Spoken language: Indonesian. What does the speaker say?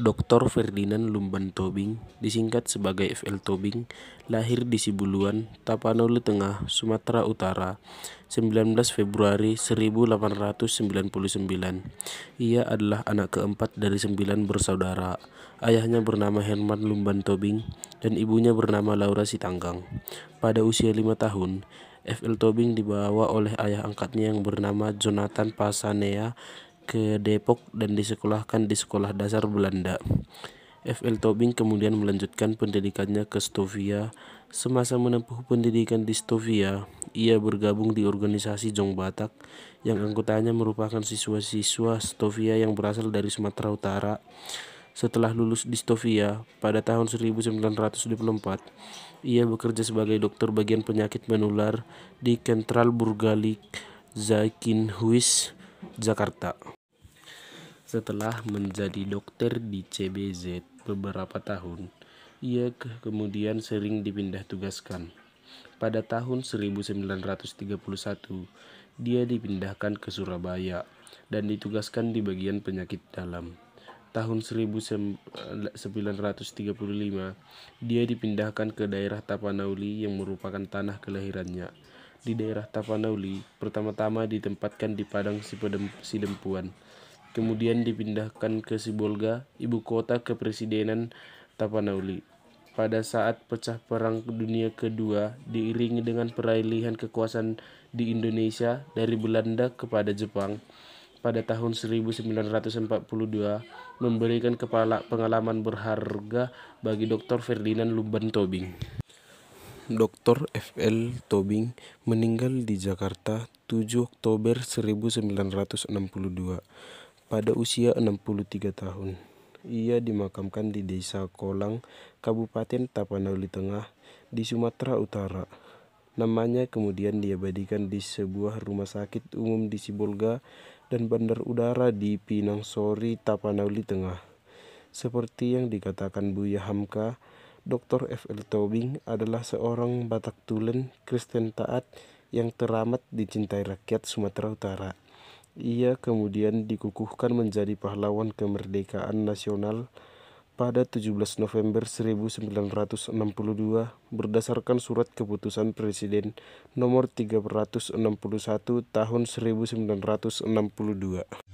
Dr. Ferdinand Lumban Tobing, disingkat sebagai FL Tobing, lahir di Sibuluan, Tapanuli Tengah, Sumatera Utara, 19 Februari 1899. Ia adalah anak keempat dari sembilan bersaudara. Ayahnya bernama Herman Lumban Tobing dan ibunya bernama Laura Sitanggang. Pada usia lima tahun, FL Tobing dibawa oleh ayah angkatnya yang bernama Jonathan Pasanea ke Depok dan disekolahkan di Sekolah Dasar Belanda. F.L. Tobing kemudian melanjutkan pendidikannya ke Stovia. Semasa menempuh pendidikan di Stovia, ia bergabung di organisasi Jong Batak yang anggotanya merupakan siswa-siswa Stovia yang berasal dari Sumatera Utara. Setelah lulus di Stovia pada tahun 1924, ia bekerja sebagai dokter bagian penyakit menular di Kentral Burgalik Zakin Huis, Jakarta. Setelah menjadi dokter di CBZ beberapa tahun, ia kemudian sering dipindah tugaskan. Pada tahun 1931, dia dipindahkan ke Surabaya dan ditugaskan di bagian penyakit dalam. Tahun 1935, dia dipindahkan ke daerah Tapanauli yang merupakan tanah kelahirannya di daerah Tapanauli, pertama-tama ditempatkan di Padang Sidempuan kemudian dipindahkan ke Sibolga, ibu kota kepresidenan Tapanuli. Pada saat pecah Perang Dunia Kedua, diiringi dengan peralihan kekuasaan di Indonesia dari Belanda kepada Jepang pada tahun 1942 memberikan kepala pengalaman berharga bagi Dr. Ferdinand Lumban Tobing. Dr. F.L. Tobing meninggal di Jakarta 7 Oktober 1962. Pada usia 63 tahun, ia dimakamkan di Desa Kolang, Kabupaten Tapanuli Tengah, di Sumatera Utara. Namanya kemudian diabadikan di sebuah rumah sakit umum di Sibolga dan bandar udara di Pinangsori, Tapanuli Tengah. Seperti yang dikatakan Buya Hamka, Dr. F.L. Tobing adalah seorang Batak Tulen Kristen taat yang teramat dicintai rakyat Sumatera Utara. Ia kemudian dikukuhkan menjadi pahlawan kemerdekaan nasional pada 17 November 1962 berdasarkan surat keputusan Presiden nomor 361 tahun 1962.